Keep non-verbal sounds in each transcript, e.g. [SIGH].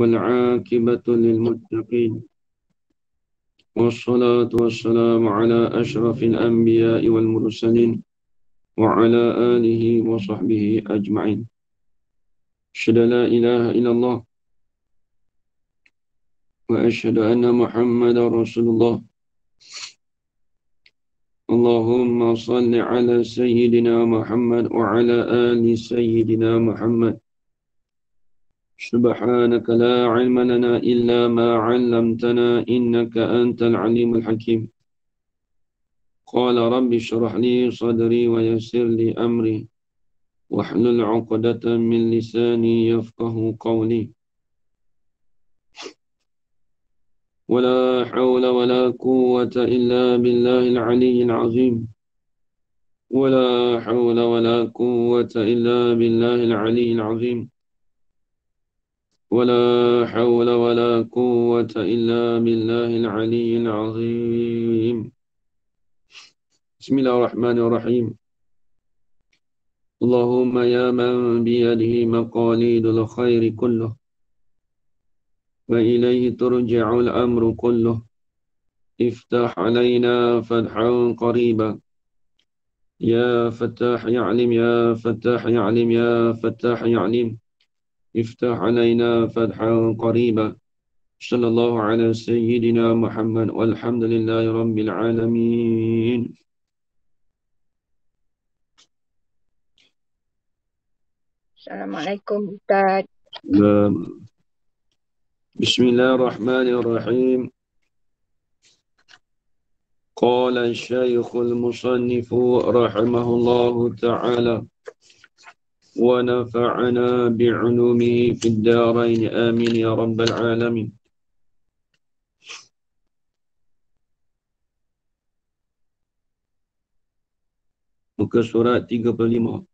والعاقبة للمتقين والصلاة والسلام على أشرف الأنبياء والمرسلين وعلى آله وصحبه أجمعين أشهد لا إله إلا الله وأشهد أن محمد رسول الله اللهم صل على سيدنا محمد وعلى آل سيدنا محمد سبحانك لا علم لنا إلا ما علمتنا إنك أنت العليم الحكيم قال رب اشرح لي صدري ويسر لي أمري واحلل عقدة من لساني يفقه قولي ولا حول ولا قوة إلا بالله العلي العظيم ولا حول ولا قوة إلا بالله العلي العظيم ولا حول ولا قوة إلا بالله العلي العظيم بسم الله الرحمن الرحيم اللهم يا من بيده مقاليد الخير كله وإليه ترجع الأمر كله افتح علينا فتحا قريبا يا فتاح يعلم يا فتاح يعلم يا فتاح يعلم افتح علينا فتحا قريبا صلى الله على سيدنا محمد والحمد لله رب العالمين Assalamualaikum Ustaz. Bismillahirrahmanirrahim. قال الشيخ المصنف رحمه الله تعالى ونفعنا بعلومه في الدارين آمين يا رب العالمين Muka surat 35.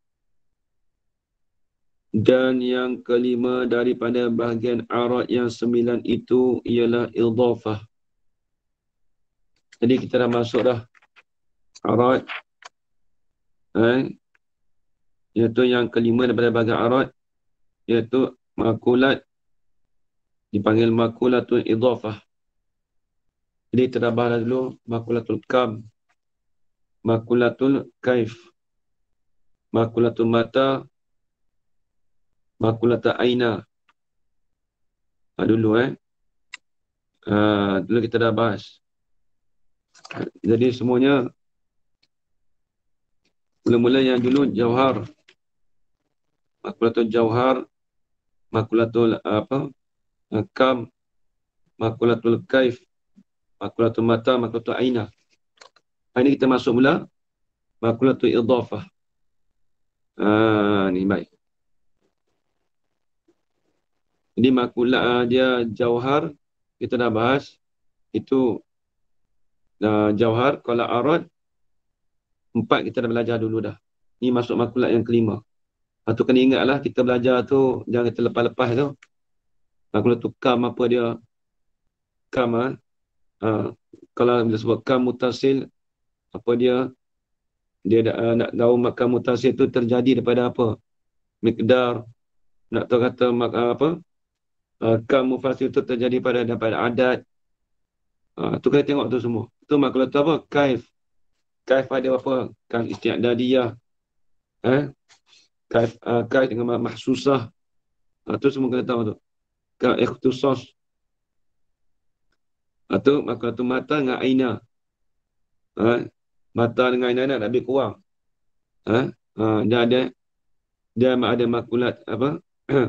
Dan yang kelima daripada bahagian arat yang sembilan itu ialah idhafah. Jadi kita dah masuk dah. Arat. Eh, iaitu yang kelima daripada bahagian arat iaitu makulat dipanggil makulatul idhafah jadi terdapatlah dulu makulatul kam makulatul kaif makulatul mata makulatul aina ha, dulu eh ha, dulu kita dah bahas jadi semuanya mula-mula yang dulu jawhar makulatul jauhar makulatul uh, apa uh, kam makulatul kaif makulatul mata makulatul aina ini kita masuk pula makulatul idhafah ah ni baik jadi makulat uh, dia jauhar kita dah bahas itu dah jauhar kalau arad empat kita dah belajar dulu dah ni masuk makulat yang kelima Lepas tu kena ingatlah kita belajar tu jangan kita lepas-lepas tu. Lepas kalau tu kam apa dia kam ah. Ha? Ha, kalau bila sebut kam mutasil apa dia dia uh, nak tahu makam mutasil tu terjadi daripada apa? Mikdar nak tahu kata mak, eh, apa? Uh, kam mufasil tu terjadi pada daripada adat. Ha, tu kena tengok tu semua. Tu maklumat tu apa? Kaif. Kaif ada apa? Kan istiadadiyah. Eh? kait uh, kait dengan mahsusah atau ah, semua kata tahu tu ka ikhtisas atau ah, maka tu mata dengan aina ha? mata dengan aina nak lebih kurang ha? ha? dia ada dia ada makulat apa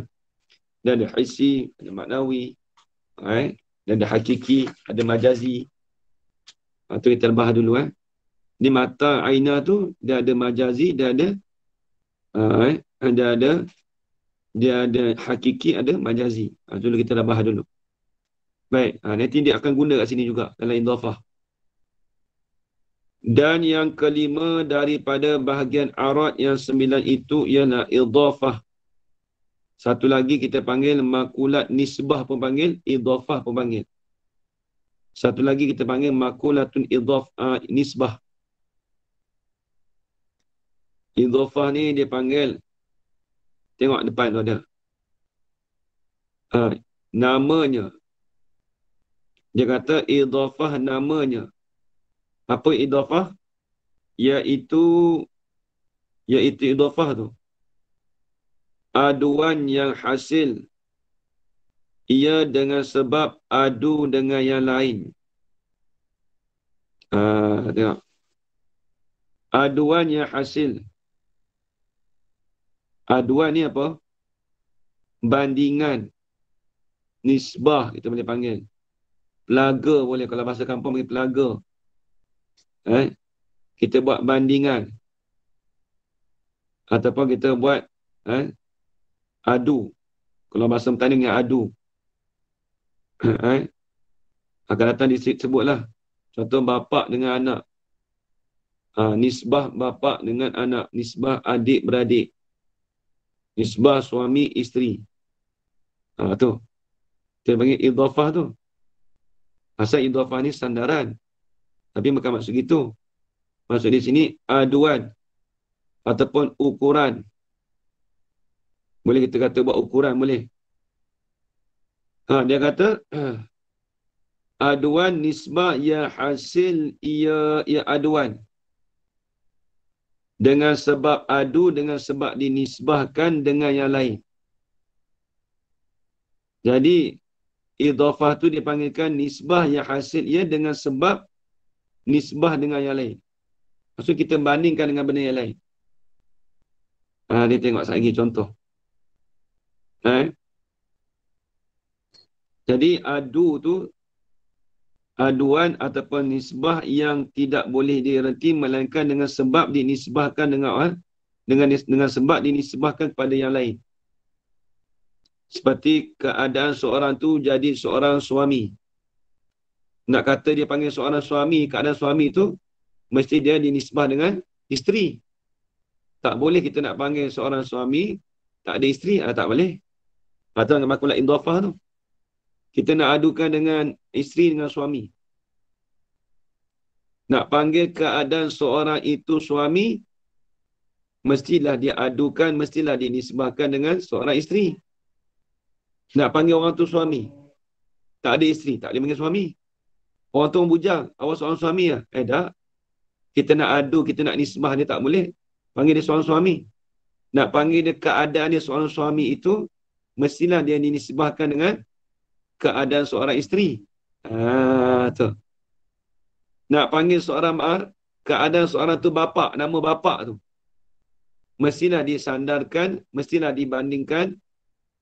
[CLEARS THROAT] dia ada hisi ada maknawi ha? dia ada hakiki ada majazi atau ha? kita bahas dulu eh ha? di mata aina tu dia ada majazi dia ada uh, dia ada dia ada hakiki ada majazi. Ha, ah, dulu kita dah bahas dulu. Baik, ha, nanti dia akan guna kat sini juga dalam idhafah. Dan yang kelima daripada bahagian arad yang sembilan itu ialah idhafah. Satu lagi kita panggil makulat nisbah pun panggil, idhafah pun panggil. Satu lagi kita panggil makulatun idhaf, uh, nisbah. Idhofah ni dia panggil Tengok depan tu ada ha, Namanya Dia kata idhofah namanya Apa idhofah? Iaitu Iaitu idhofah tu Aduan yang hasil Ia dengan sebab adu dengan yang lain Ah, Tengok Aduan yang hasil aduan ni apa? Bandingan. Nisbah kita boleh panggil. Pelaga boleh. Kalau bahasa kampung panggil pelaga. Eh? Kita buat bandingan. Ataupun kita buat eh? adu. Kalau bahasa petani dengan adu. [COUGHS] eh? Akan datang sebutlah. Contoh bapak dengan anak. Ha, nisbah bapak dengan anak. Nisbah adik-beradik nisbah suami isteri. Ha, tu. Kita panggil idhafah tu. Pasal idhafah ni sandaran. Tapi bukan maksud gitu. Maksud di sini aduan ataupun ukuran. Boleh kita kata buat ukuran boleh. Ha, dia kata [CLEARS THROAT] aduan nisbah ya hasil ia ya, ia ya aduan dengan sebab adu dengan sebab dinisbahkan dengan yang lain jadi idhafah tu dipanggilkan nisbah yang hasil ia dengan sebab nisbah dengan yang lain maksud kita bandingkan dengan benda yang lain ha, ah, dia tengok lagi contoh ha, eh? jadi adu tu aduan ataupun nisbah yang tidak boleh direnti melainkan dengan sebab dinisbahkan dengan orang dengan dengan sebab dinisbahkan kepada yang lain. Seperti keadaan seorang tu jadi seorang suami. Nak kata dia panggil seorang suami, keadaan suami tu mesti dia dinisbah dengan isteri. Tak boleh kita nak panggil seorang suami tak ada isteri, ah, tak boleh. kata dengan makulah indofah tu. Kita nak adukan dengan isteri dengan suami. Nak panggil keadaan seorang itu suami, mestilah dia adukan, mestilah dinisbahkan dengan seorang isteri. Nak panggil orang tu suami. Tak ada isteri, tak boleh panggil suami. Orang tu orang bujang, awak seorang suami ya? Eh dah. Kita nak adu, kita nak nisbah dia tak boleh. Panggil dia seorang suami. Nak panggil dia keadaan dia seorang suami itu, mestilah dia dinisbahkan dengan keadaan seorang isteri. Ah, tu. Nak panggil seorang mar, keadaan seorang tu bapa, nama bapa tu. Mestilah disandarkan, mestilah dibandingkan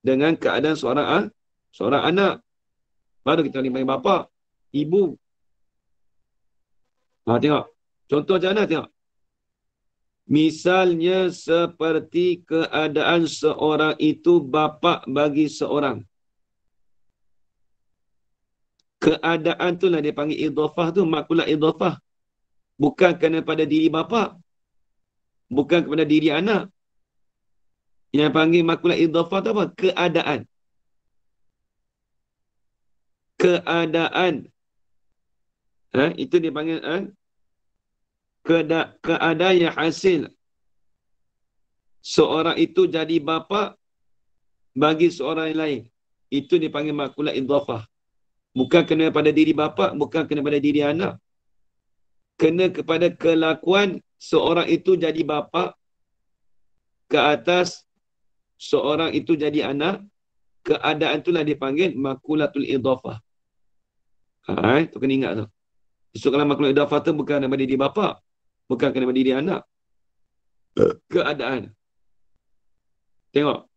dengan keadaan seorang ah, seorang anak. Baru kita boleh panggil bapa, ibu. Ha, tengok. Contoh macam mana tengok. Misalnya seperti keadaan seorang itu bapa bagi seorang keadaan tu lah dia panggil idhafah tu makulah idhafah bukan kerana pada diri bapa bukan kepada diri anak yang panggil makulah idhafah tu apa keadaan keadaan ha? itu dia panggil ha? Keada- keadaan yang hasil seorang itu jadi bapa bagi seorang yang lain itu dipanggil makulah idhafah Bukan kena pada diri bapa, bukan kena pada diri anak. Kena kepada kelakuan seorang itu jadi bapa ke atas seorang itu jadi anak keadaan itulah dipanggil makulatul idhafah. Ha, eh, tu kena ingat tu. Justru kalau makulatul idhafah tu bukan kena pada diri bapa, bukan kena pada diri anak. Keadaan. Tengok.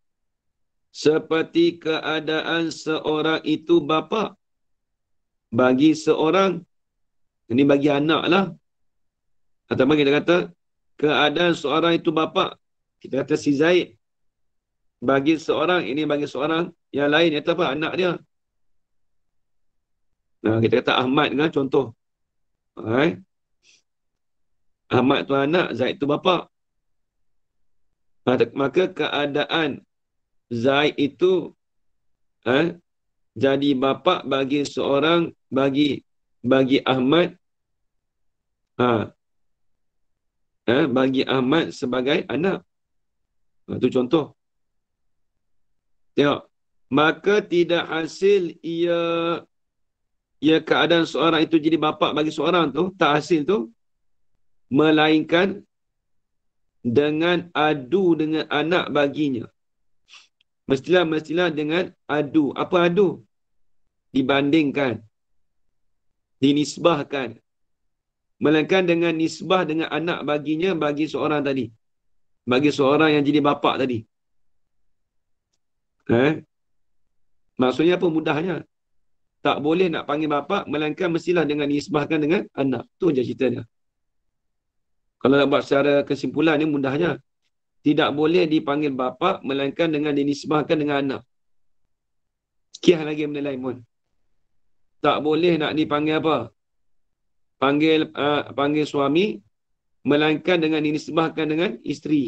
Seperti keadaan seorang itu bapak bagi seorang ini bagi anak lah ataupun kita kata keadaan seorang itu bapa kita kata si Zaid bagi seorang ini bagi seorang yang lain itu apa anak dia nah kita kata Ahmad kan contoh okay. Ahmad tu anak Zaid tu bapa maka keadaan Zaid itu eh, jadi bapa bagi seorang bagi bagi Ahmad ha, eh, bagi Ahmad sebagai anak itu ha, contoh tengok maka tidak hasil ia ia keadaan seorang itu jadi bapa bagi seorang tu tak hasil tu melainkan dengan adu dengan anak baginya Mestilah mestilah dengan adu. Apa adu? Dibandingkan. Dinisbahkan. Melainkan dengan nisbah dengan anak baginya bagi seorang tadi. Bagi seorang yang jadi bapak tadi. Eh? Maksudnya apa mudahnya? Tak boleh nak panggil bapak, melainkan mestilah dengan nisbahkan dengan anak. Itu je ceritanya. Kalau nak buat secara kesimpulan ni mudahnya tidak boleh dipanggil bapa melainkan dengan dinisbahkan dengan anak. Kiah lagi benda lain pun. Tak boleh nak dipanggil apa? Panggil uh, panggil suami melainkan dengan dinisbahkan dengan isteri.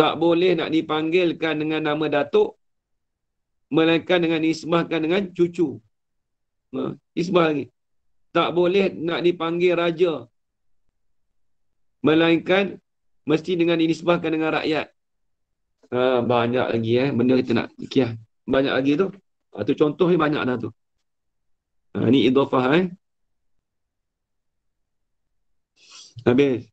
Tak boleh nak dipanggilkan dengan nama datuk melainkan dengan nisbahkan dengan cucu. Uh, isbah lagi. Tak boleh nak dipanggil raja melainkan mesti dengan dinisbahkan dengan rakyat. Ha, banyak lagi eh, benda kita nak kiah. Banyak lagi tu. Ha, tu contoh ni banyak dah tu. Ha, ni idofah eh. Habis.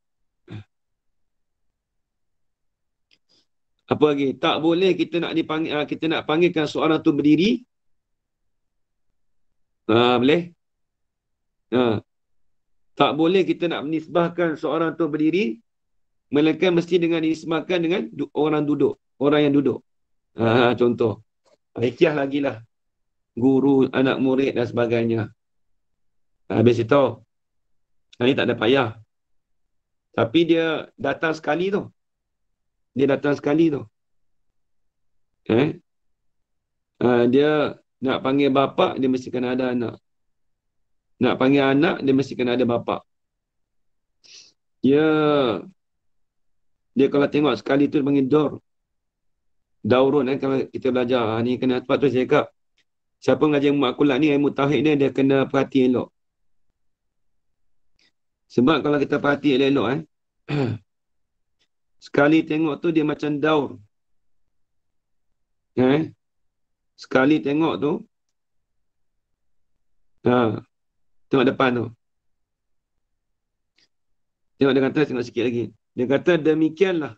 Apa lagi? Tak boleh kita nak dipanggil ha, kita nak panggilkan seorang tu berdiri. Ha, boleh? Ha. Tak boleh kita nak menisbahkan seorang tu berdiri Melainkan mesti dengan disemakan dengan du- orang duduk. Orang yang duduk. Ha, contoh. Rekiah lagi lah. Guru, anak murid dan sebagainya. Ha, habis itu. Ini ha, tak ada payah. Tapi dia datang sekali tu. Dia datang sekali tu. Eh? Ha, dia nak panggil bapa dia mesti kena ada anak. Nak panggil anak, dia mesti kena ada bapa. Dia... Yeah dia kalau tengok sekali tu panggil dor daurun eh, kalau kita belajar ha, ni kena sebab tu saya cakap siapa mengajar makulat ni yang tauhid ni dia kena perhati elok sebab kalau kita perhati elok eh [CLEARS THROAT] sekali tengok tu dia macam daur eh sekali tengok tu ha tengok depan tu tengok dengan terus tengok sikit lagi dia kata demikianlah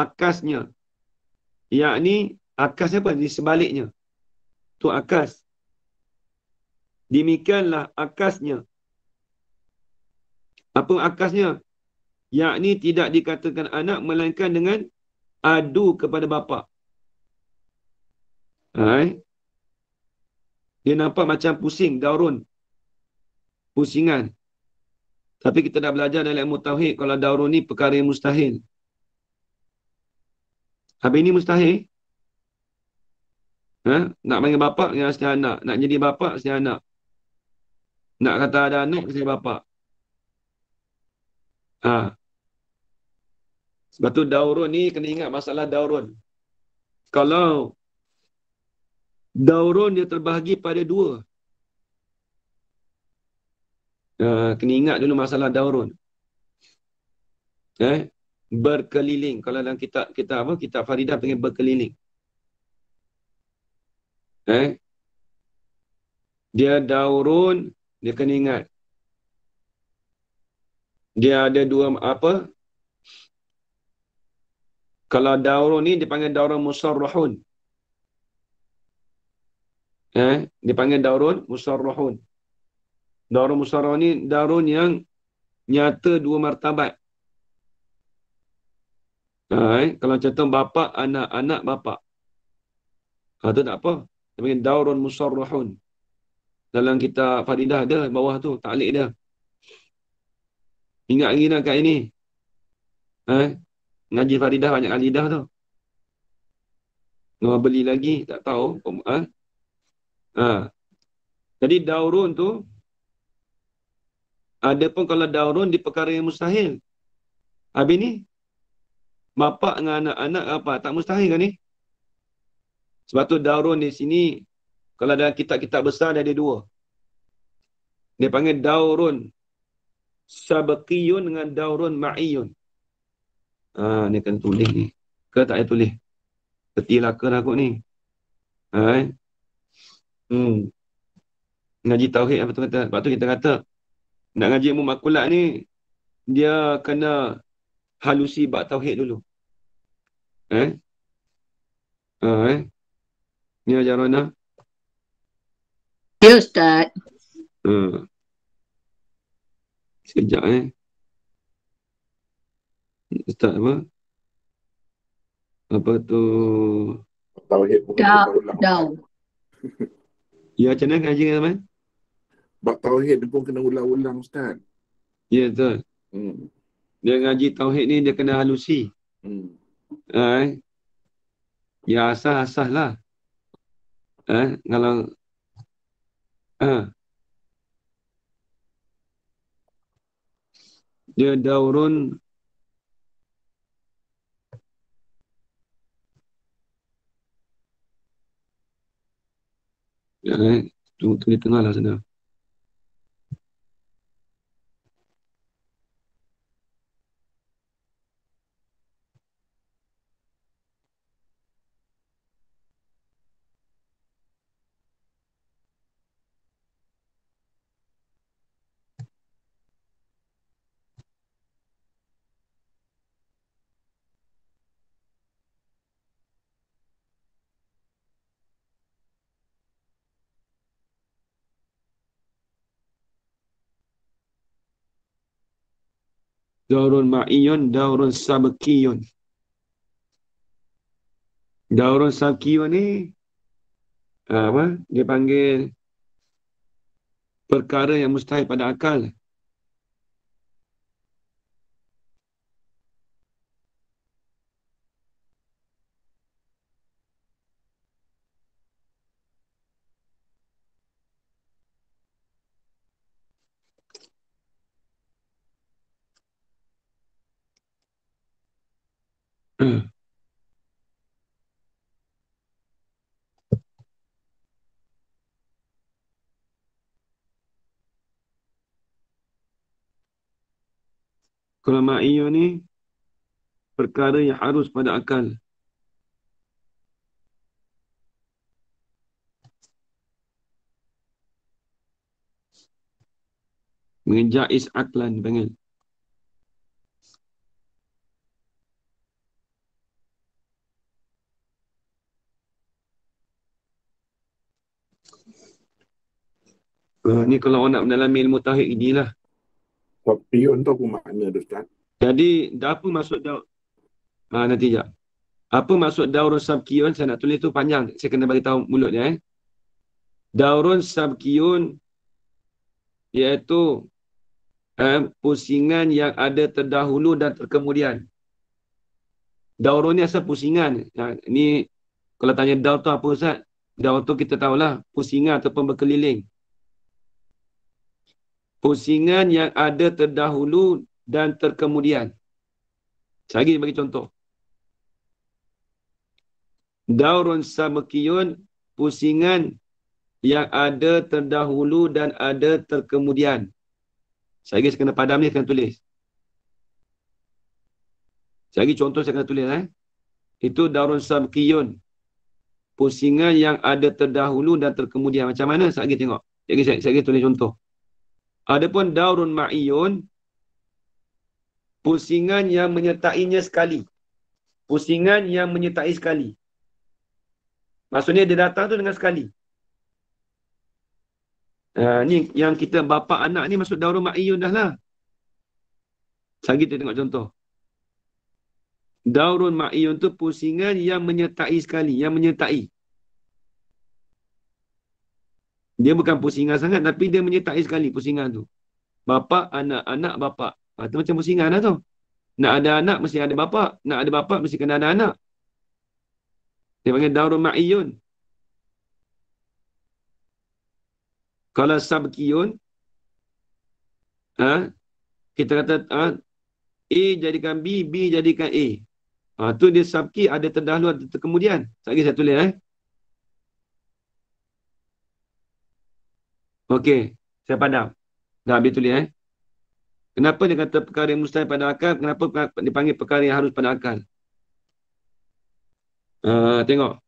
akasnya. Yakni akasnya apa? Di sebaliknya. Tu akas. Demikianlah akasnya. Apa akasnya? Yakni tidak dikatakan anak melainkan dengan adu kepada bapa. Hai. Dia nampak macam pusing, daurun. Pusingan. Tapi kita dah belajar dalam ilmu tauhid kalau daurun ni perkara yang mustahil. Habis ini mustahil. Ha? Nak panggil bapak dengan asli anak. Nak jadi bapak asli anak. Nak kata ada anak asli bapak. Ha. Sebab tu daurun ni kena ingat masalah daurun. Kalau daurun dia terbahagi pada dua. Eh, kena ingat dulu masalah daurun. Eh, berkeliling. Kalau dalam kitab kita apa? Kitab Faridah panggil berkeliling. Eh. Dia daurun, dia kena ingat. Dia ada dua apa? Kalau daurun ni dipanggil daurun musarrahun. Eh, dipanggil daurun musarrahun. Darul Musyarah ni darun yang nyata dua martabat. Ha, eh? Kalau contoh bapa anak, anak bapa. Ha, tu tak apa. Dia panggil Darul Musyarahun. Dalam kita Fadidah ada bawah tu, taklik dia. Ingat lagi nak kat ini. Ha? Eh? Ngaji Fadidah banyak ngaji dah tu. Nak beli lagi, tak tahu. Ha? Ha. Jadi daurun tu, ada pun kalau daurun di perkara yang mustahil. Habis ni, bapak dengan anak-anak apa? Tak mustahil kan ni? Sebab tu daurun di sini, kalau dalam kitab-kitab besar, ada dua. Dia panggil daurun sabakiyun dengan daurun ma'iyun. Ha, ni kena tulis ni. Ke tak payah tulis? Ketilah ke aku ni? Ha, eh? Hmm. Ngaji Tauhid apa tu kata? Lepas tu kita kata, nak ngaji ilmu makulat ni dia kena halusi bab tauhid dulu eh ha uh, eh ni ya, ajaran nah Dia ya, ustaz uh. Ah. sejak eh ustaz apa apa tu tauhid pun dah dah ya macam mana ngaji kan Bab tauhid dia pun kena ulang-ulang ustaz. Ya yeah, betul. Hmm. Dia ngaji tauhid ni dia kena halusi. Hmm. Eh. Ya asah-asah lah. Eh, kalau eh. Dia daurun Eh, tunggu, tunggu di tengah lah sana. daurun ma'iyun, daurun sabkiyun. Daurun sabkiyun ni, eh, apa, dia panggil perkara yang mustahil pada akal. Hmm. Kelemahan ni perkara yang harus pada akal. Mengejar is aklan banget. Uh, ni kalau orang nak mendalami ilmu tauhid inilah. Top pion tu apa makna Ustaz? Jadi, apa maksud dia? Ha, nanti sekejap. Apa maksud daurun sabkiun? Saya nak tulis tu panjang. Saya kena bagi tahu mulut dia eh. Daurun sabkiun iaitu eh, pusingan yang ada terdahulu dan terkemudian. Daurun ni asal pusingan. Ha, ni kalau tanya daur tu apa Ustaz? Daur tu kita tahulah pusingan ataupun berkeliling pusingan yang ada terdahulu dan terkemudian. Saya ingin bagi contoh. Daurun samakiyun, pusingan yang ada terdahulu dan ada terkemudian. Saya ingin kena padam ni, saya kena tulis. Saya ingin contoh, saya kena tulis. Eh. Itu daurun samakiyun. Pusingan yang ada terdahulu dan terkemudian. Macam mana? Saya ingin tengok. Saya ingin tulis contoh. Adapun daurun ma'iyun pusingan yang menyertainya sekali. Pusingan yang menyertai sekali. Maksudnya dia datang tu dengan sekali. Ha, ni yang kita bapa anak ni masuk daurun ma'iyun dah lah. Sekarang kita tengok contoh. Daurun ma'iyun tu pusingan yang menyertai sekali. Yang menyertai. Dia bukan pusingan sangat tapi dia menyertai sekali pusingan tu. Bapa, anak, anak, bapa. Ha, tu macam pusingan lah tu. Nak ada anak mesti ada bapa. Nak ada bapa mesti kena ada anak. Dia panggil darul ma'iyun. Kalau sabkiyun, ha, kita kata ha, A jadikan B, B jadikan A. Ha, tu dia sabki ada terdahulu atau terkemudian. Sekejap saya tulis eh. Okey, saya padam. Dah habis tulis eh. Kenapa dia kata perkara yang mustahil pada akal? Kenapa dipanggil perkara yang harus pada akal? Uh, tengok.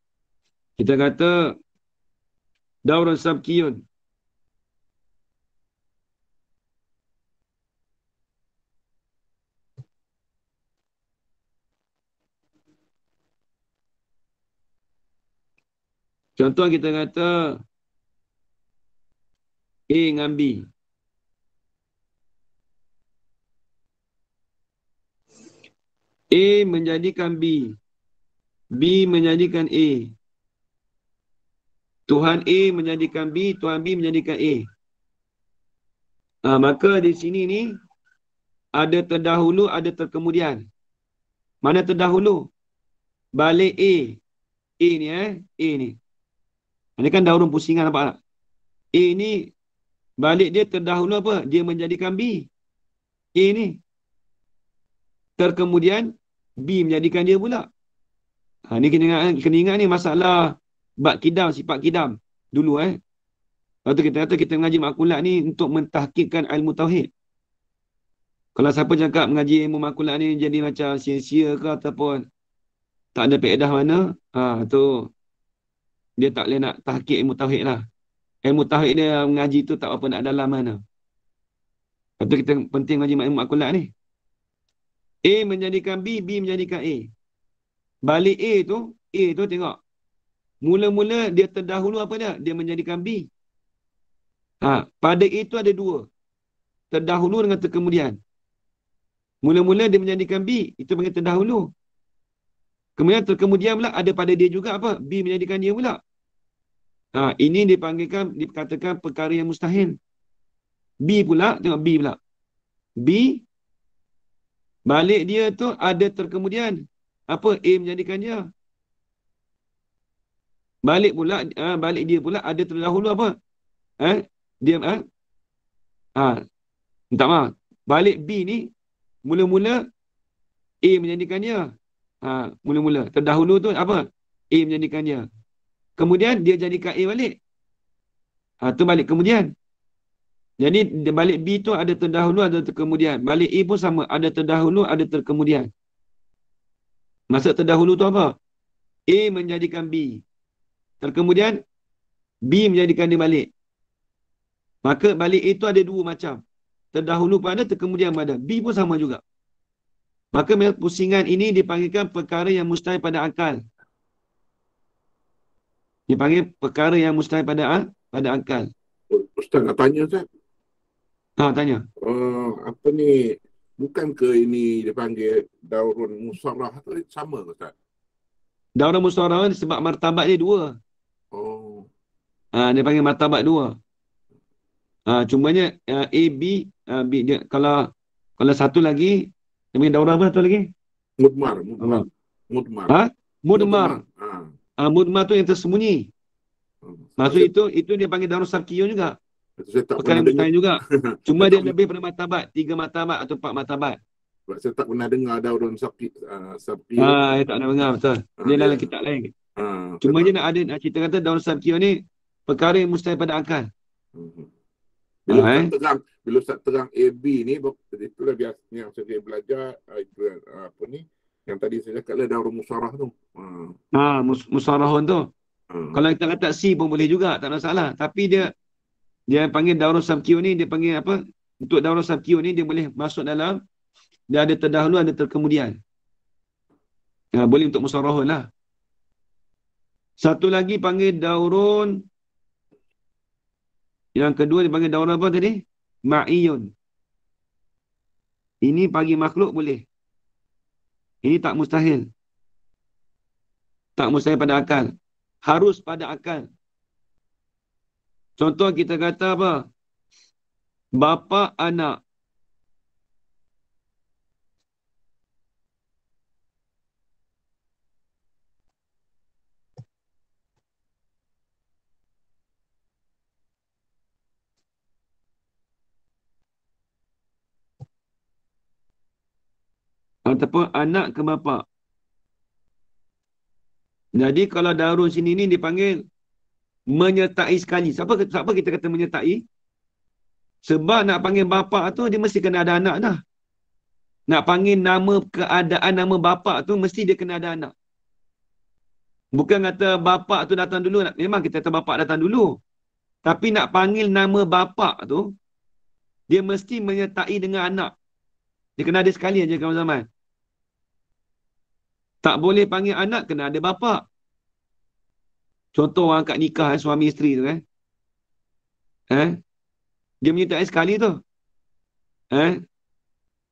Kita kata daurun sabkiyun. Contoh kita kata A dengan B. A menjadikan B. B menjadikan A. Tuhan A menjadikan B, Tuhan B menjadikan A. Ha, maka di sini ni ada terdahulu, ada terkemudian. Mana terdahulu? Balik A. A ni eh, A ni. Ini kan dah pusingan nampak tak? A ni Balik dia terdahulu apa? Dia menjadi B. A ni. Terkemudian B menjadikan dia pula. Ha, ni kena ingat, kena ingat ni masalah bak kidam, sifat kidam. Dulu eh. Lepas tu kita kata kita mengaji makulat ni untuk mentahkikkan ilmu tauhid. Kalau siapa cakap mengaji ilmu makulat ni jadi macam sia-sia ke ataupun tak ada peredah mana, ha, tu dia tak boleh nak tahkik ilmu tauhid lah ilmu tahu dia mengaji tu tak apa nak dalam mana. Lepas tu kita penting mengaji ilmu akulat lah ni. A menjadikan B, B menjadikan A. Balik A tu, A tu tengok. Mula-mula dia terdahulu apa dia? Dia menjadikan B. Ha, pada A tu ada dua. Terdahulu dengan terkemudian. Mula-mula dia menjadikan B. Itu panggil terdahulu. Kemudian terkemudian pula ada pada dia juga apa? B menjadikan dia pula. Ha, ini dipanggilkan, dikatakan perkara yang mustahil. B pula, tengok B pula. B, balik dia tu ada terkemudian. Apa A menjadikan Balik pula, ha, balik dia pula ada terdahulu apa? Ha? Dia, ha? ha. Tak maaf. Balik B ni, mula-mula A menjadikan dia. Ha, mula-mula. Terdahulu tu apa? A menjadikan Kemudian dia jadi A balik. Ha, tu balik kemudian. Jadi balik B tu ada terdahulu, ada terkemudian. Balik A pun sama. Ada terdahulu, ada terkemudian. Maksud terdahulu tu apa? A menjadikan B. Terkemudian, B menjadikan dia balik. Maka balik A tu ada dua macam. Terdahulu pada, terkemudian pada. B pun sama juga. Maka pusingan ini dipanggilkan perkara yang mustahil pada akal. Dia panggil perkara yang mustahil pada al, pada akal. Oh, ustaz nak tanya Ustaz? Ha, tanya. Uh, apa ni, bukan ke ini dia panggil daurun musarah tu sama ke Ustaz? Daurun musarah kan sebab martabat dia dua. Oh. Uh, dia panggil martabat dua. Uh, cumanya uh, A, B, uh, B dia, kalau kalau satu lagi, dia panggil daurun apa satu lagi? Mutmar. Mudmar. Mutmar. Ha? Mudmar. mudmar. Uh, ah, mudma tu yang tersembunyi. Hmm. Maksud itu itu dia panggil darus sarkiyun juga. Saya tak Perkara pernah juga. [LAUGHS] Cuma dia lebih pada matabat. Tiga matabat atau empat matabat. Sebab saya tak pernah dengar ada orang sarki, uh, sarkiyun. Ah, tak pernah dengar betul. Ha, dia dalam kitab lain. Ha, Cuma dia nak ada nak cerita kata darus sarkiyun ni perkara yang mustahil pada akal. Hmm. Bila ha, terang, bila Ustaz terang AB ni, itulah biasanya yang saya belajar, uh, apa ni, yang tadi saya cakap lah darul musyarah tu. Ha, ha mus- musyarahun tu. Ha. Kalau kita kata si pun boleh juga, tak ada masalah. Tapi dia dia panggil darul samkiu ni, dia panggil apa? Untuk darul samkiu ni dia boleh masuk dalam dia ada terdahulu, ada terkemudian. Ha, boleh untuk musyarahun lah. Satu lagi panggil daurun yang kedua dipanggil daurun apa tadi? Ma'iyun. Ini panggil makhluk boleh. Ini tak mustahil. Tak mustahil pada akal. Harus pada akal. Contoh kita kata apa? Bapa anak. ataupun anak ke bapa. Jadi kalau darun sini ni dipanggil menyertai sekali. Siapa siapa kita kata menyertai? Sebab nak panggil bapa tu dia mesti kena ada anak dah. Nak panggil nama keadaan nama bapa tu mesti dia kena ada anak. Bukan kata bapa tu datang dulu, memang kita kata bapa datang dulu. Tapi nak panggil nama bapa tu dia mesti menyertai dengan anak. Dia kena ada sekali aja kawan zaman. Tak boleh panggil anak kena ada bapa. Contoh orang kat nikah eh, suami isteri tu eh. Eh? Dia menyertai sekali tu. Eh?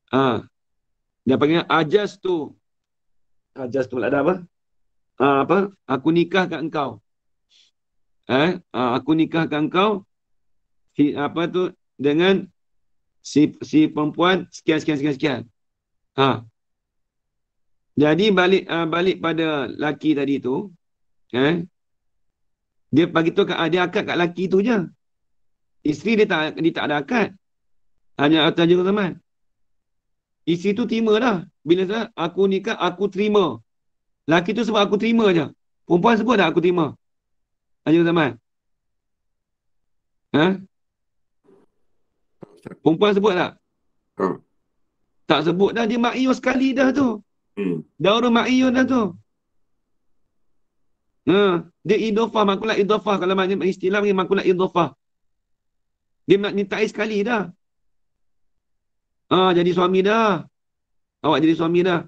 Ha. Dia panggil ajas tu. Ajas tu ada apa? Ha, apa? Aku nikah kat engkau. Eh? Ha, aku nikah kat engkau. Si, apa tu? Dengan si si perempuan sekian sekian sekian sekian. Ha, jadi balik uh, balik pada laki tadi tu, eh? Dia bagi tu ke ada ah, akad kat laki tu je. Isteri dia tak dia tak ada akad. Hanya atas je zaman. Isteri tu terima dah. Bila saya aku nikah aku terima. Laki tu sebab aku terima je. Perempuan sebut dah aku terima. Hanya zaman. Ha? Perempuan sebut tak? Hmm. Tak sebut dah dia maknyo sekali dah tu. Hmm. Daura ma'iyun dah tu. Ha, dia idofah, makulat idofah. Kalau maknanya istilah ni, makulat idofah. Dia nak magnetize sekali dah. Ha, jadi suami dah. Awak jadi suami dah.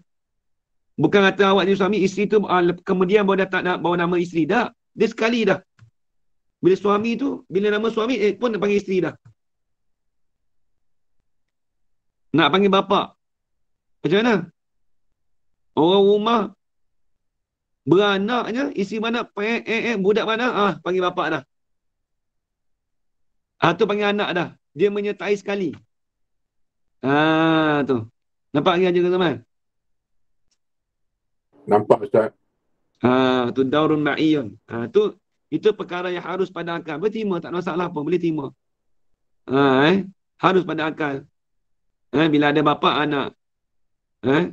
Bukan kata awak jadi suami, isteri tu ha, kemudian bawa, datang, nak bawa nama isteri. Dah. Dia sekali dah. Bila suami tu, bila nama suami, eh, pun panggil isteri dah. Nak panggil bapa, Macam mana? Orang rumah beranaknya, isi mana, eh, eh, eh, budak mana, ah panggil bapak dah. Atau ah, panggil anak dah. Dia menyertai sekali. Ah tu. Nampak lagi Haji Zaman? Nampak Ustaz. Ah tu daurun ma'iyun. Ah tu itu perkara yang harus pada akal. Boleh terima tak ada masalah pun boleh terima. Ah eh harus pada akal. Eh bila ada bapa anak. Eh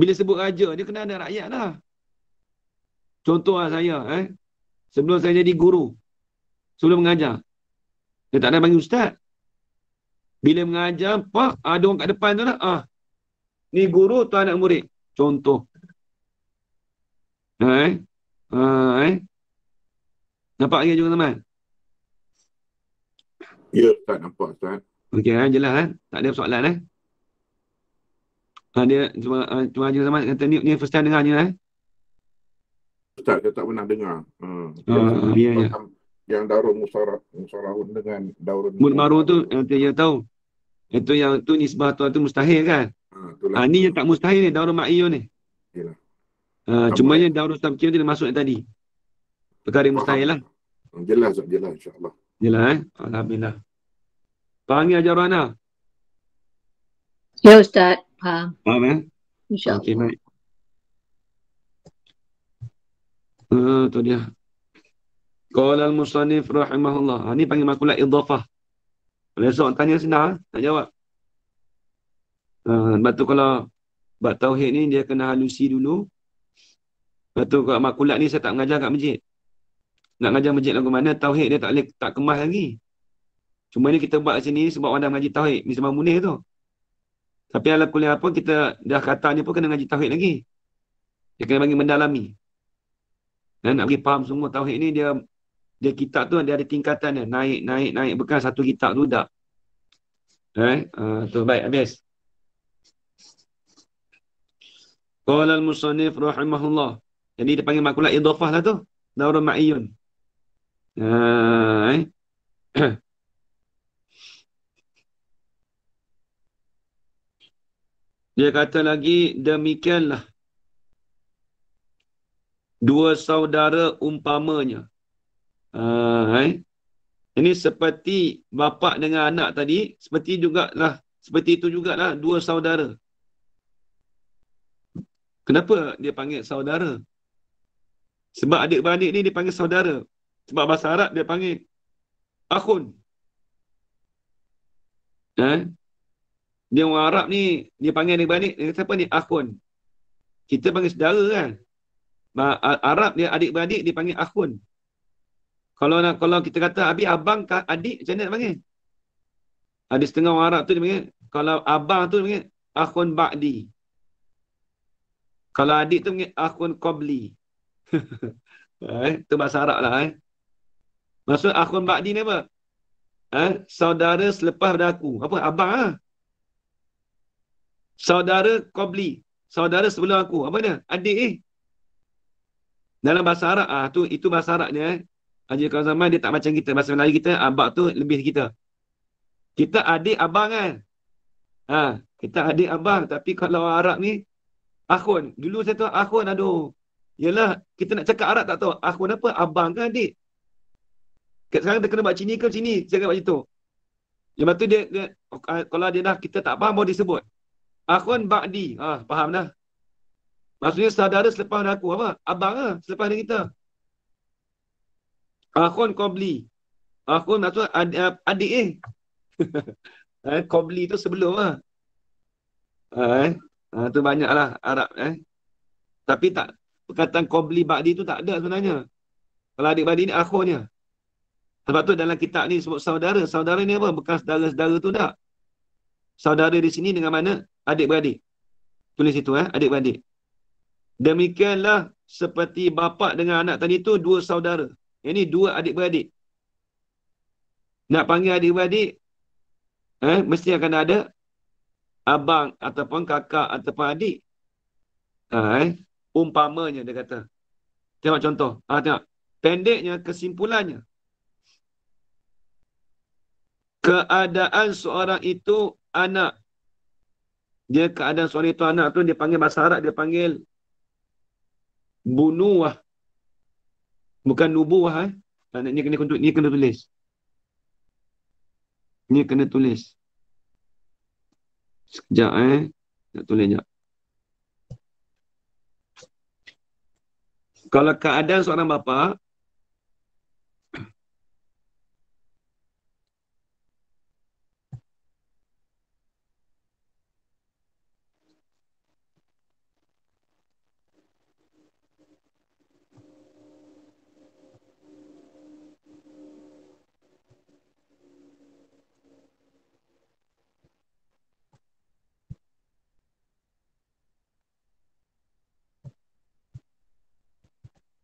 bila sebut raja, dia kena ada rakyat lah. Contoh lah saya, eh. Sebelum saya jadi guru. Sebelum mengajar. Dia tak ada panggil ustaz. Bila mengajar, pak, ada orang kat depan tu lah. Ah. Ni guru, tu anak murid. Contoh. Eh. Ah, eh. Nampak lagi juga teman? Ya, tak nampak ustaz. Okey, eh? jelas Eh? Tak ada soalan eh? Ha, dia cuma ah, cuma Haji Zaman kata ni, ni first time dengar je eh. Ustaz, saya tak pernah dengar. Hmm. Uh, yang, iya, iya. yang Darul Musarah, Musarahun dengan Darul Mut Maru tu, yang dia tahu. Itu yang tu nisbah tuan tu mustahil kan? Ha, ha ni yang tak mustahil ni, Darul Ma'iyo ni. Ha, cuma eh. yang Darul Tamkiyo tu dia masuk tadi. Perkara yang mustahil lah. Hmm, jelas, jelas insyaAllah. Jelas eh? Alhamdulillah. Panggil Ajarana. Ya Ustaz. Faham. Faham ya? InsyaAllah. Okey, baik. Haa, eh, tu dia. Qala al-musannif rahimahullah. Ha, ni panggil makulat idhafah. Kalau esok tanya senang, tak ha? jawab. Ha, sebab tu kalau bab tauhid ni dia kena halusi dulu. Sebab tu kalau makulat ni saya tak mengajar kat Majid. Nak mengajar Majid lagu mana, tauhid dia tak boleh, tak kemas lagi. Cuma ni kita buat sini sebab orang dah mengaji tauhid. Misbah Munir tu. Tapi dalam kuliah apa kita dah kata ni pun kena ngaji tauhid lagi. Dia kena bagi mendalami. Dan nak bagi faham semua tauhid ni dia dia kitab tu dia ada tingkatan dia naik naik naik bukan satu kitab tu dah. Eh, uh, tu baik habis. Qala al-musannif rahimahullah. Jadi dia panggil makulat idhafah lah tu. Daurun ma'iyun. Uh, eh. [CLEARS THROAT] Dia kata lagi demikianlah dua saudara umpamanya. Uh, eh? Ini seperti bapa dengan anak tadi, seperti juga lah seperti itu juga lah dua saudara. Kenapa dia panggil saudara? Sebab adik-beradik ni dipanggil saudara. Sebab bahasa Arab dia panggil akun. Eh? Dia orang Arab ni, dia panggil dia beradik, dia kata apa ni? Akhun. Kita panggil saudara kan. Arab dia adik beradik, dia panggil akhun. Kalau nak, kalau kita kata, abi abang, adik, macam mana nak panggil? Ada setengah orang Arab tu dia panggil, kalau abang tu dia panggil, akhun ba'di. Kalau adik tu panggil, akhun qabli. Itu [LAUGHS] eh, bahasa Arab lah. Eh. Maksud akhun ba'di ni apa? Eh, saudara selepas pada Apa? Abang lah. Eh? saudara Qobli. Saudara sebelum aku. Apa dia? Adik eh. Dalam bahasa Arab, ah, tu, itu bahasa Arabnya. Eh. Haji Kau Zaman dia tak macam kita. Bahasa Melayu kita, abang tu lebih kita. Kita adik abang kan? Ha, kita adik abang. Tapi kalau Arab ni, akun. Dulu saya tu akun, aduh. Yalah, kita nak cakap Arab tak tahu. Akun apa? Abang kan adik? Sekarang dia kena buat cini ke cini? Saya kata macam tu. Lepas tu dia, dia, oh, kalau dia dah kita tak faham, baru disebut. sebut. Akhun ba'di. Ah, ha, faham dah. Maksudnya saudara selepas aku apa? Abang lah, selepas kita. Akhun qabli. Akhun maksud ad, eh, adik eh. [LAUGHS] eh qabli tu sebelum ah. Ha, eh. Ha, tu banyaklah Arab eh. Tapi tak perkataan qabli ba'di tu tak ada sebenarnya. Kalau adik ba'di ni akhunnya. Sebab tu dalam kitab ni sebut saudara. Saudara ni apa? Bekas saudara-saudara tu tak? Saudara di sini dengan mana? adik-beradik. Tulis itu eh, adik-beradik. Demikianlah seperti bapa dengan anak tadi tu dua saudara. Ini dua adik-beradik. Nak panggil adik-beradik, eh, mesti akan ada abang ataupun kakak ataupun adik. Ha, eh. Umpamanya dia kata. Tengok contoh. Ha, tengok. Pendeknya kesimpulannya. Keadaan seorang itu anak dia keadaan suami tu anak tu dia panggil bahasa Arab dia panggil bunuah bukan nubuah eh maknanya kena kena ni kena tulis ni kena tulis sekejap eh nak tulis sekejap kalau keadaan seorang bapa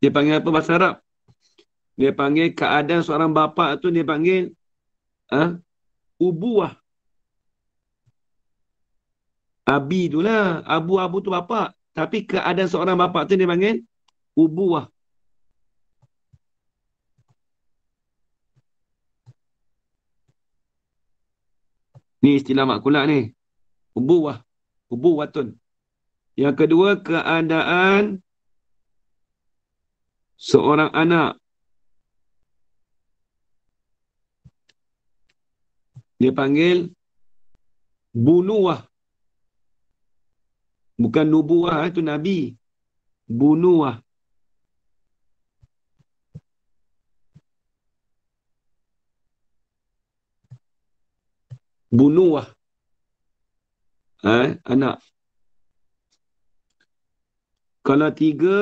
Dia panggil apa bahasa Arab? Dia panggil keadaan seorang bapa tu dia panggil ha? ubuah. Abi tu lah. Abu-abu tu bapa. Tapi keadaan seorang bapa tu dia panggil ubuah. Ni istilah makulat ni. Ubuah. Ubuah tu. Yang kedua, keadaan seorang anak dia panggil bunuah bukan nubuah itu eh, nabi bunuah bunuah eh, anak kalau tiga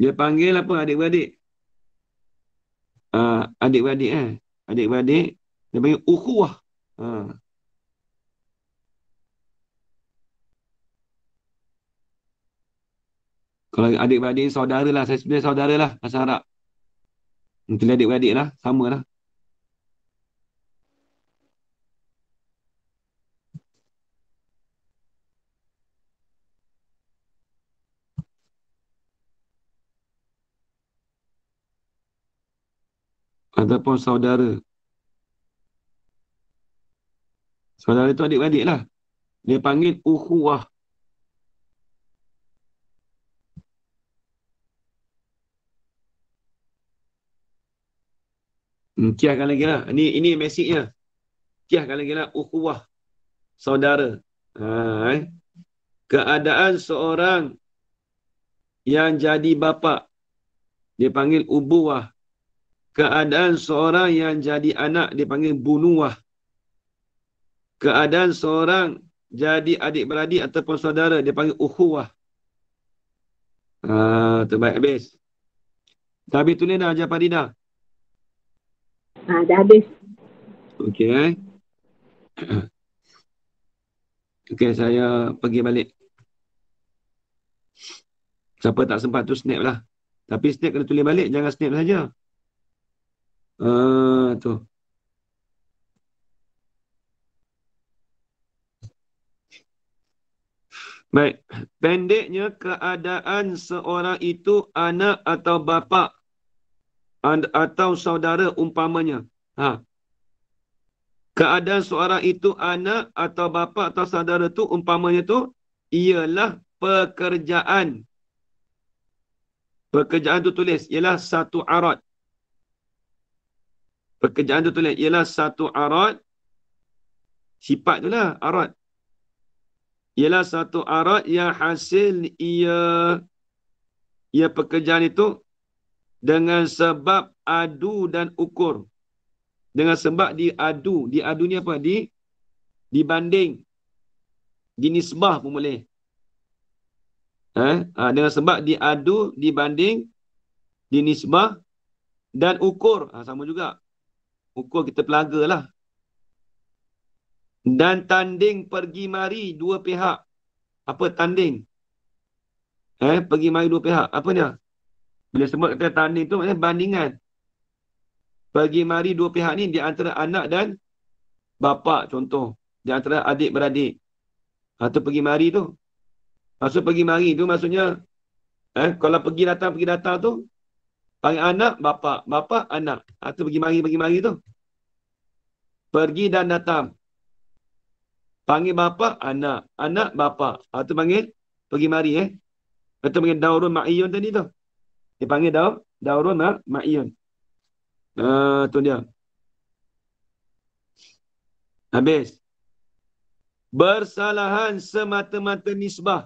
Dia panggil apa adik-beradik? Uh, adik-beradik eh. Adik-beradik. Dia panggil ukhuwah. Uh. Kalau adik-beradik saudara lah. Saya sebenarnya saudara lah. Pasal harap. Mungkin adik-beradik lah. Sama lah. ataupun saudara. Saudara itu adik-adik lah. Dia panggil ukhuwah. Hmm, kiahkan lagi lah. Ini, ini mesejnya. Kiahkan lagi lah ukhuwah. Saudara. Ha, eh. Keadaan seorang yang jadi bapa dia panggil ubuwah. Keadaan seorang yang jadi anak dipanggil bunuah. Keadaan seorang jadi adik-beradik ataupun saudara dipanggil uhuah. Ah, ha, terbaik habis. Dah habis tulis dah Ajar Farida? Ah, ha, dah habis. Okey. Eh? Okey, saya pergi balik. Siapa tak sempat tu snap lah. Tapi snap kena tulis balik, jangan snap saja. Ah, tu. Baik, pendeknya keadaan seorang itu anak atau bapa atau saudara umpamanya. Ha. Keadaan seorang itu anak atau bapa atau saudara tu umpamanya tu ialah pekerjaan. Pekerjaan tu tulis ialah satu arat. Pekerjaan tu tulis ialah satu arad, Sifat tu lah arat. Ialah satu arad yang hasil ia ia pekerjaan itu dengan sebab adu dan ukur. Dengan sebab diadu. Diadu ni apa? Di, dibanding. Dinisbah pun boleh. Eh? Ha, dengan sebab diadu, dibanding, dinisbah dan ukur. Ha, sama juga. Pukul kita pelaga lah. Dan tanding pergi mari dua pihak. Apa tanding? Eh, pergi mari dua pihak. Apa dia? Bila sebut kata tanding tu maknanya bandingan. Pergi mari dua pihak ni di antara anak dan bapa contoh. Di antara adik-beradik. Atau ha, pergi mari tu. Maksud pergi mari tu maksudnya eh, kalau pergi datang-pergi datang tu Panggil anak, bapa. Bapa, anak. atau ah, pergi mari, pergi mari tu. Pergi dan datang. Panggil bapa, anak. Anak, bapa. atau ah, panggil pergi mari eh. atau panggil daurun ma'iyun tadi tu. Dia panggil daur, daurun ma'iyun. Uh, ah, tu dia. Habis. Bersalahan semata-mata nisbah.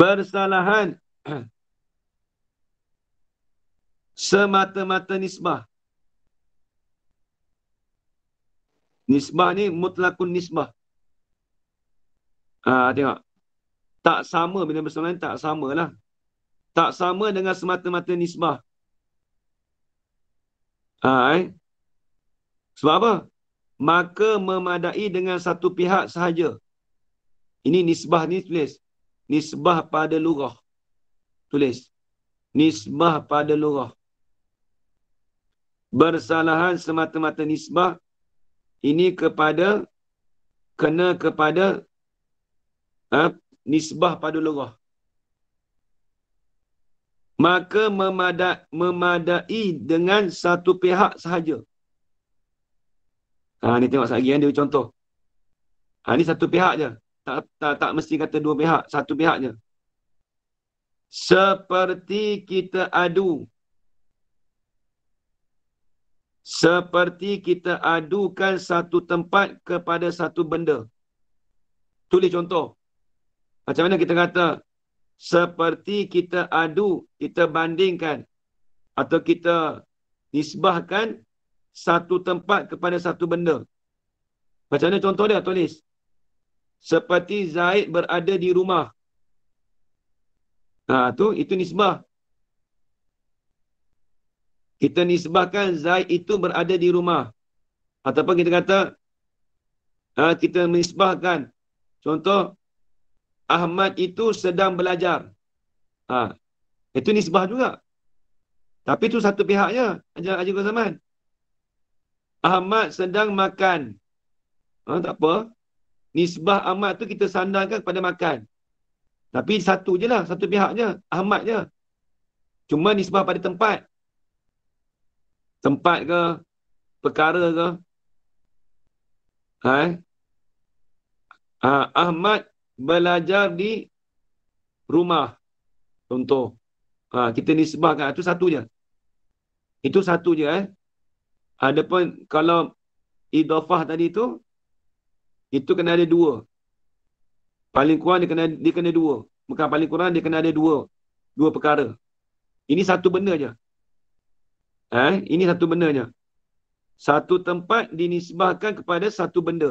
bersalahan semata-mata nisbah. Nisbah ni mutlakun nisbah. Ah ha, tengok. Tak sama bila bersalahan tak samalah. Tak sama dengan semata-mata nisbah. Ha, eh? Sebab apa? Maka memadai dengan satu pihak sahaja. Ini nisbah ni tulis nisbah pada lurah. Tulis. Nisbah pada lurah. Bersalahan semata-mata nisbah ini kepada kena kepada ha, nisbah pada lurah. Maka memada, memadai dengan satu pihak sahaja. Ha, ni tengok sekejap dia contoh. Ha, ni satu pihak je tak, tak, tak mesti kata dua pihak, satu pihak je. Seperti kita adu. Seperti kita adukan satu tempat kepada satu benda. Tulis contoh. Macam mana kita kata, seperti kita adu, kita bandingkan atau kita nisbahkan satu tempat kepada satu benda. Macam mana contoh dia? Tulis seperti Zaid berada di rumah. Ha, tu itu nisbah. Kita nisbahkan Zaid itu berada di rumah. Ataupun kita kata ha, kita menisbahkan contoh Ahmad itu sedang belajar. Ha, itu nisbah juga. Tapi tu satu pihaknya. Ajar Haji Zaman. Ahmad sedang makan. Ha, tak apa. Nisbah amat tu kita sandarkan kepada makan. Tapi satu je lah, satu pihaknya, ahmad je. Cuma nisbah pada tempat. Tempat ke, perkara ke. Ha? Eh? ha ahmad belajar di rumah. Contoh. Ha, kita nisbahkan, itu ha, satu je. Itu satu je eh. Ada pun kalau idofah tadi tu, itu kena ada dua. Paling kurang dia kena, dia kena dua. Maka paling kurang dia kena ada dua. Dua perkara. Ini satu benda je. Eh, ini satu benda je. Satu tempat dinisbahkan kepada satu benda.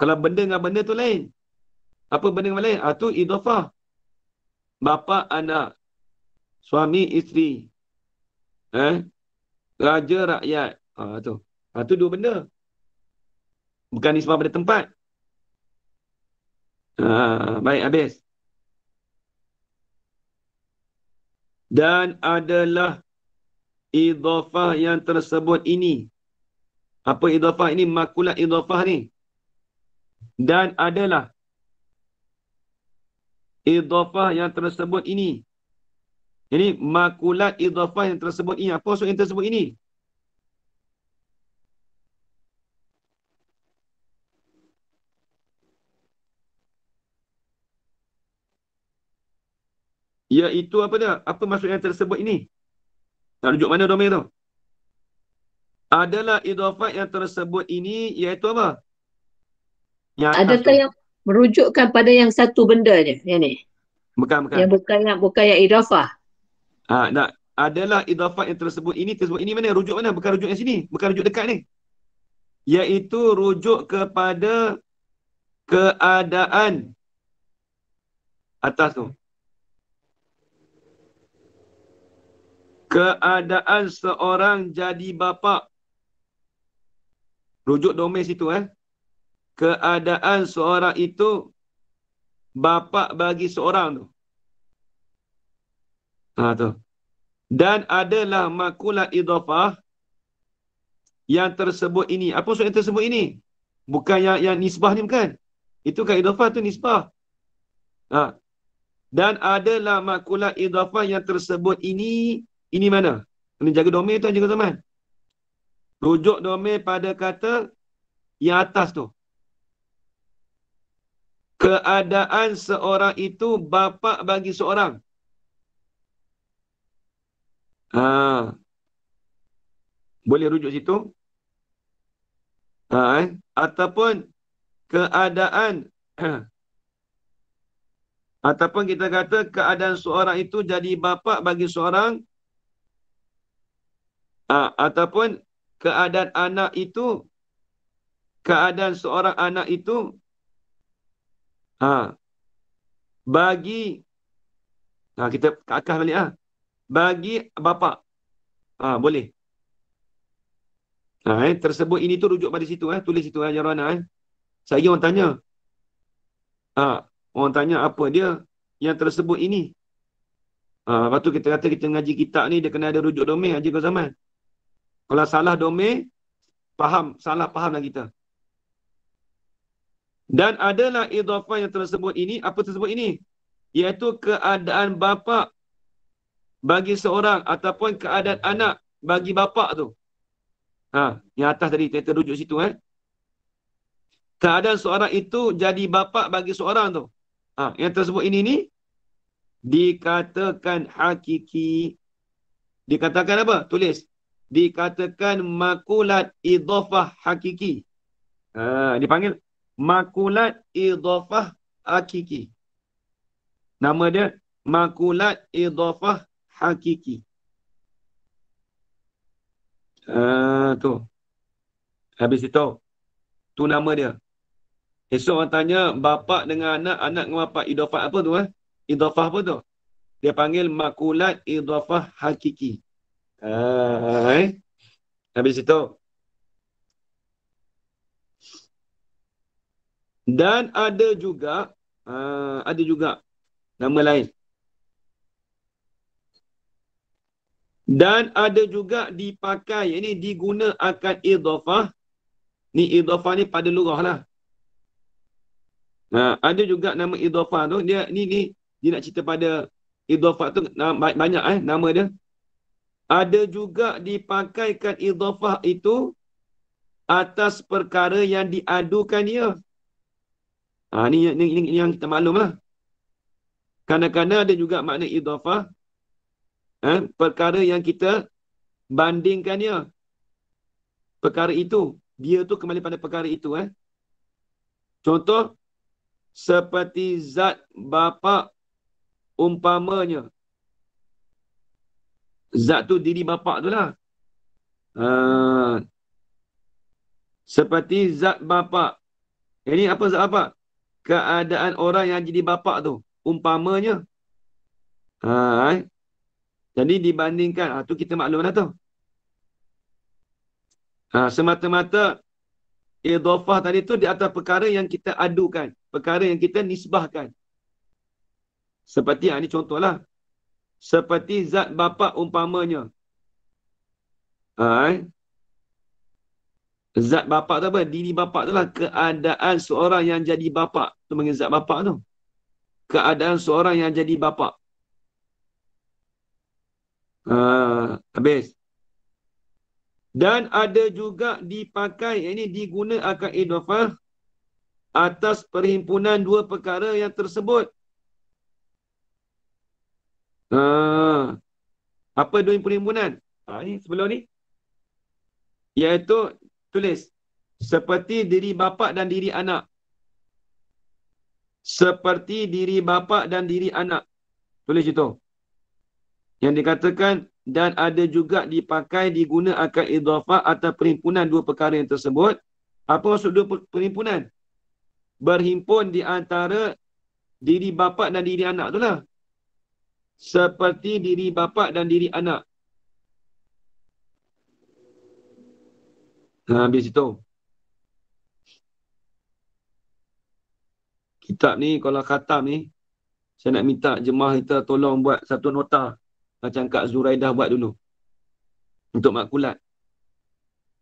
Kalau benda dengan benda tu lain. Apa benda dengan lain? Itu ah, idofah. Bapa anak. Suami isteri. Eh? Raja rakyat. Ah, tu. Ah, dua benda. Bukan nisbah pada tempat. Ha, baik, habis. Dan adalah idhafah yang tersebut ini. Apa idhafah ini? Makulat idhafah ni. Dan adalah idhafah yang tersebut ini. Ini makulat idhafah yang tersebut ini. Apa maksud yang tersebut ini? Iaitu apa dia? Apa maksud yang tersebut ini? Nak rujuk mana domain tu? Adalah idhafat yang tersebut ini iaitu apa? Yang Adakah satu. yang merujukkan pada yang satu benda je? Yang ni? Bukan, bukan. Yang bukan yang, bukan yang idhafah. Ha, nak. Adalah idhafat yang tersebut ini, tersebut ini mana? Rujuk mana? Bukan rujuk yang sini. Bukan rujuk dekat ni. Iaitu rujuk kepada keadaan atas tu. keadaan seorang jadi bapa rujuk domain situ eh keadaan seorang itu bapa bagi seorang tu ha tu dan adalah makulah idhafah yang tersebut ini apa maksud yang tersebut ini bukan yang yang nisbah ni bukan itu kan idhafah tu nisbah ha dan adalah makulah idhafah yang tersebut ini ini mana? Ini jaga domain tu jaga zaman. Rujuk domain pada kata yang atas tu. Keadaan seorang itu bapa bagi seorang. Ha. Boleh rujuk situ. Ha, eh? Ataupun keadaan [CLEARS THROAT] ataupun kita kata keadaan seorang itu jadi bapa bagi seorang uh, ataupun keadaan anak itu keadaan seorang anak itu ha bagi ha uh, kita kakak balik ah bagi bapa ha ah, boleh ha eh tersebut ini tu rujuk pada situ eh tulis situ eh jarana eh saya orang tanya ha orang tanya apa dia yang tersebut ini. Ha, lepas kita kata kita ngaji kitab ni dia kena ada rujuk domain Haji Kau Zaman. Kalau salah domain, faham, salah fahamlah kita. Dan adalah idhafah yang tersebut ini, apa tersebut ini? Iaitu keadaan bapa bagi seorang ataupun keadaan anak bagi bapa tu. Ha, yang atas tadi kita rujuk situ eh. Keadaan seorang itu jadi bapa bagi seorang tu. Ha, yang tersebut ini ni dikatakan hakiki. Dikatakan apa? Tulis dikatakan makulat idhafah hakiki. Ha, dipanggil makulat idhafah hakiki. Nama dia makulat idhafah hakiki. Uh, tu. Habis itu. Tu nama dia. Esok orang tanya, bapa dengan anak, anak dengan bapak, idofah apa tu? Eh? Idofah apa tu? Dia panggil makulat idofah hakiki eh? Habis itu. Dan ada juga, uh, ada juga nama lain. Dan ada juga dipakai, yang ini diguna akan idhafah. Ni idhafah ni pada lurah lah. Nah, ada juga nama idhafah tu, dia ni ni dia nak cerita pada idhafah tu banyak eh nama dia ada juga dipakaikan idhafah itu atas perkara yang diadukan dia. Ha, ini, ini, ini, ini yang kita maklumlah. Kadang-kadang ada juga makna idhafah eh, perkara yang kita bandingkan dia Perkara itu. Dia tu kembali pada perkara itu. Eh. Contoh, seperti zat bapa umpamanya zat tu diri bapak tu lah. Uh, seperti zat bapak. Ini eh, apa zat bapak? Keadaan orang yang jadi bapak tu. Umpamanya. Uh, jadi dibandingkan. Uh, kita maklum lah tu. Uh, semata-mata. Idofah tadi tu di atas perkara yang kita adukan. Perkara yang kita nisbahkan. Seperti ini contohlah seperti zat bapa umpamanya. Ha, eh? Zat bapa tu apa? Diri bapa tu lah keadaan seorang yang jadi bapa. Tu panggil zat bapa tu. Keadaan seorang yang jadi bapa. Ha, habis. Dan ada juga dipakai, ini digunakan idofah atas perhimpunan dua perkara yang tersebut. Ha. Apa dua perhimpunan? Ha, ah, ini sebelum ni. Iaitu tulis. Seperti diri bapa dan diri anak. Seperti diri bapa dan diri anak. Tulis itu. Yang dikatakan dan ada juga dipakai diguna akan idhafah atau perhimpunan dua perkara yang tersebut. Apa maksud dua perhimpunan? Berhimpun di antara diri bapa dan diri anak tu lah seperti diri bapa dan diri anak. Nah, ha, habis itu. Kitab ni kalau kata ni, saya nak minta jemaah kita tolong buat satu nota macam Kak Zuraidah buat dulu. Untuk makulat.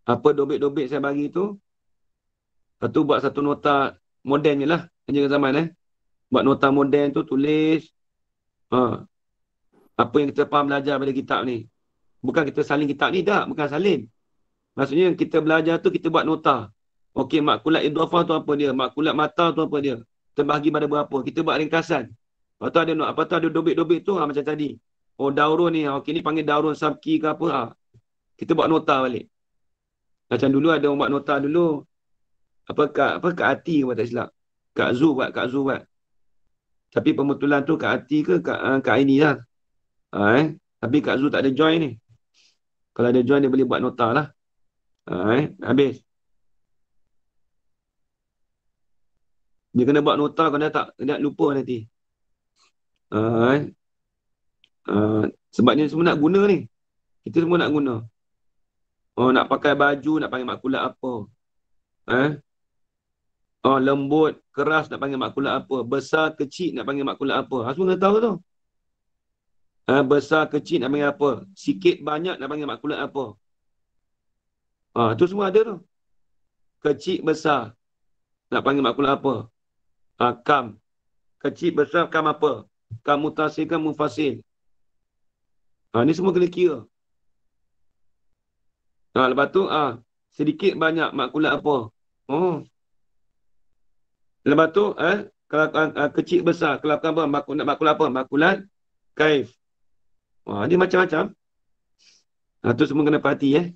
Apa dobit-dobit saya bagi tu, Lepas tu buat satu nota modern je lah. Hanya zaman eh. Buat nota moden tu tulis. Ha, apa yang kita faham belajar pada kitab ni. Bukan kita salin kitab ni, tak. Bukan salin. Maksudnya kita belajar tu kita buat nota. Okey, makulat idrafah tu apa dia? Makulat mata tu apa dia? Terbahagi pada berapa? Kita buat ringkasan. Lepas tu ada, apa tu ada dobit-dobit tu ha, macam tadi. Oh, daurun ni. Ha, okey, ni panggil daurun sabki ke apa. Ha. Kita buat nota balik. Macam dulu ada orang buat nota dulu. Apa kat, apa, kat hati ke tak silap? Kak Zu buat, Kak Zu buat. Tapi pembetulan tu kat hati ke kat, ha, kat ini lah. Ha, eh? Tapi Kak Zul tak ada join ni. Kalau ada join dia boleh buat nota lah. Ha, eh? Habis. Dia kena buat nota kalau dia tak dia lupa nanti. Ha, eh? ha, sebab dia semua nak guna ni. Kita semua nak guna. Oh, nak pakai baju, nak panggil makulat apa. Ha, eh? Oh, lembut, keras nak panggil makulat apa. Besar, kecil nak panggil makulat apa. Ha, semua kena tahu tu. Ha, besar kecil nak panggil apa? Sikit banyak nak panggil makulat apa? Ha, tu semua ada tu. Kecil besar nak panggil makulat apa? Ha, kam. Kecil besar kam apa? Kam mutasir kam mufasil. Ha, ni semua kena kira. Ha, lepas tu ha, sedikit banyak makulat apa? Oh. Lepas tu eh, kalau, uh, kecil besar kalau apa? Makulat, makulat apa? Makulat kaif. Wah, dia macam-macam. Ha, tu semua kena perhati eh.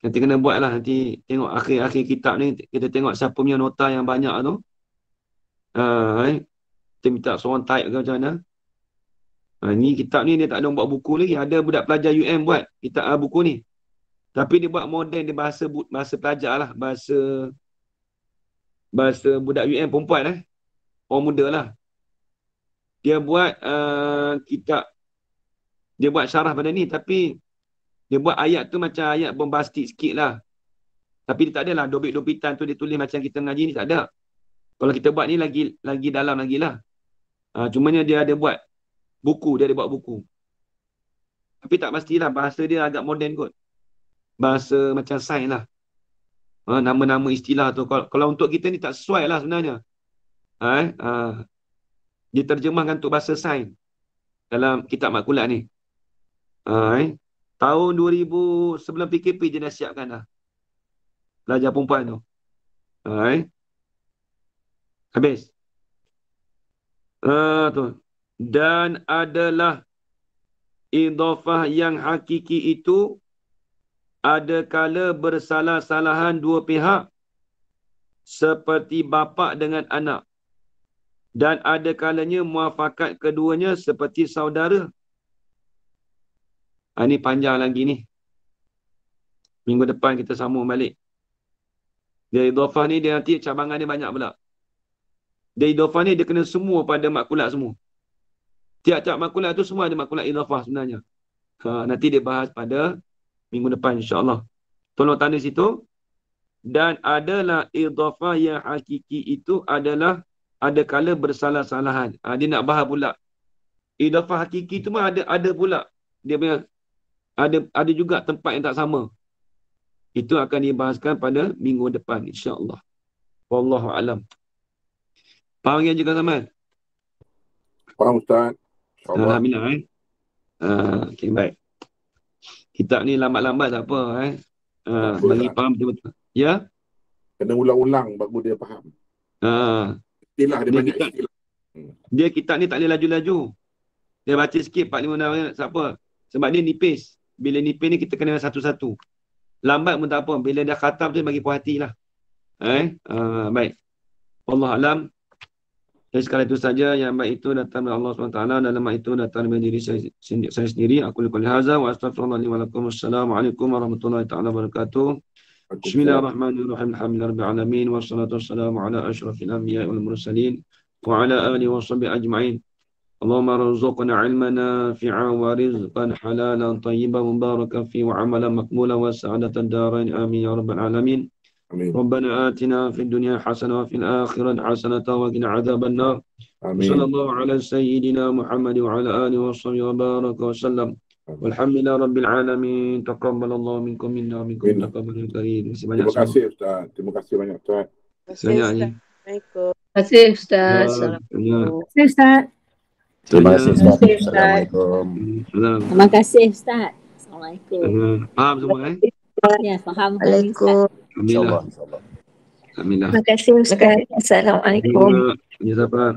Nanti kena buat lah. Nanti tengok akhir-akhir kitab ni. Kita tengok siapa punya nota yang banyak tu. Ha, eh. Kita minta seorang type ke macam mana. Ha, ni kitab ni dia tak ada buat buku lagi. Ada budak pelajar UM buat kitab uh, buku ni. Tapi dia buat model dia bahasa bahasa pelajar lah. Bahasa bahasa budak UM perempuan eh. Orang muda lah. Dia buat uh, kitab dia buat syarah pada ni tapi dia buat ayat tu macam ayat bombastik sikit lah. Tapi dia tak adalah dobit-dobitan tu dia tulis macam kita ngaji ni tak ada. Kalau kita buat ni lagi lagi dalam lagi lah. Uh, cumanya dia ada buat buku, dia ada buat buku. Tapi tak pastilah bahasa dia agak moden kot. Bahasa macam sains lah. Uh, nama-nama istilah tu. Kalau, kalau untuk kita ni tak sesuai lah sebenarnya. Ha, eh, uh, dia terjemahkan untuk bahasa sains dalam kitab makulat ni. Ah, eh, tahun 2000 sebelum PKP dia dah siapkan dah. Pelajar perempuan tu. Ha, Habis. Ha, tu. Dan adalah idhafah yang hakiki itu ada adakala bersalah-salahan dua pihak seperti bapa dengan anak dan ada kalanya muafakat keduanya seperti saudara Ha, ni panjang lagi ni. Minggu depan kita sambung balik. Dia idofah ni dia nanti cabangan dia banyak pula. Dia idofah ni dia kena semua pada makulat semua. Tiap-tiap makulat tu semua ada makulat idofah sebenarnya. Ha, nanti dia bahas pada minggu depan insyaAllah. Tolong tanda situ. Dan adalah idofah yang hakiki itu adalah ada kala bersalah-salahan. Ha, dia nak bahas pula. Idofah hakiki tu pun ada, ada pula. Dia punya ada ada juga tempat yang tak sama. Itu akan dibahaskan pada minggu depan insya-Allah. Wallahu alam. Faham yang juga sama? Faham ustaz. Alhamdulillah eh. Uh, ah, okay, baik. Kita ni lambat-lambat tak apa eh. Uh, bagi faham betul-betul. Ya? Kena ulang-ulang baru dia faham. Uh, istilah dia, dia hmm. Dia kitab ni tak boleh laju-laju. Dia baca sikit 4-5 nama siapa. Sebab dia nipis bila nipis ni kita kena satu-satu. Lambat pun tak apa. Bila dah khatam tu bagi puas hati lah. Eh? Uh, baik. Allah Alam. Jadi sekali itu saja yang baik itu datang dari Allah SWT dan lemah itu datang dari diri saya, saya sendiri. Aku lakukan lihaza. Wa astagfirullahaladzim. Assalamualaikum warahmatullahi ta'ala wabarakatuh. Bismillahirrahmanirrahim. Alhamdulillahirrahmanirrahim. Wa salatu wassalamu ala ashrafil anbiya wal Wa ala alihi wa sahbihi ajma'in. اللهم ارزقنا علما نافعا ورزقا حلالا طيبا مباركا فيه وعملا مقبولا وسعادة الدارين امين يا رب العالمين آمين. ربنا اتنا في الدنيا حسنه وفي الاخره حسنه وقنا عذاب النار امين صلى الله على سيدنا محمد وعلى اله وصحبه وبارك وسلم والحمد لله رب العالمين تقبل الله منكم منا ومنكم من تقبل الكريم terima kasih ustaz terima kasih banyak ustaz terima kasih ustaz terima kasih ustaz Terima kasih Ustaz. Assalamualaikum. Terima kasih Ustaz. Assalamualaikum. Faham semua eh? Ya, faham. Assalamualaikum. Amin lah. Amin lah. Terima kasih Ustaz. Assalamualaikum. Ya, sabar.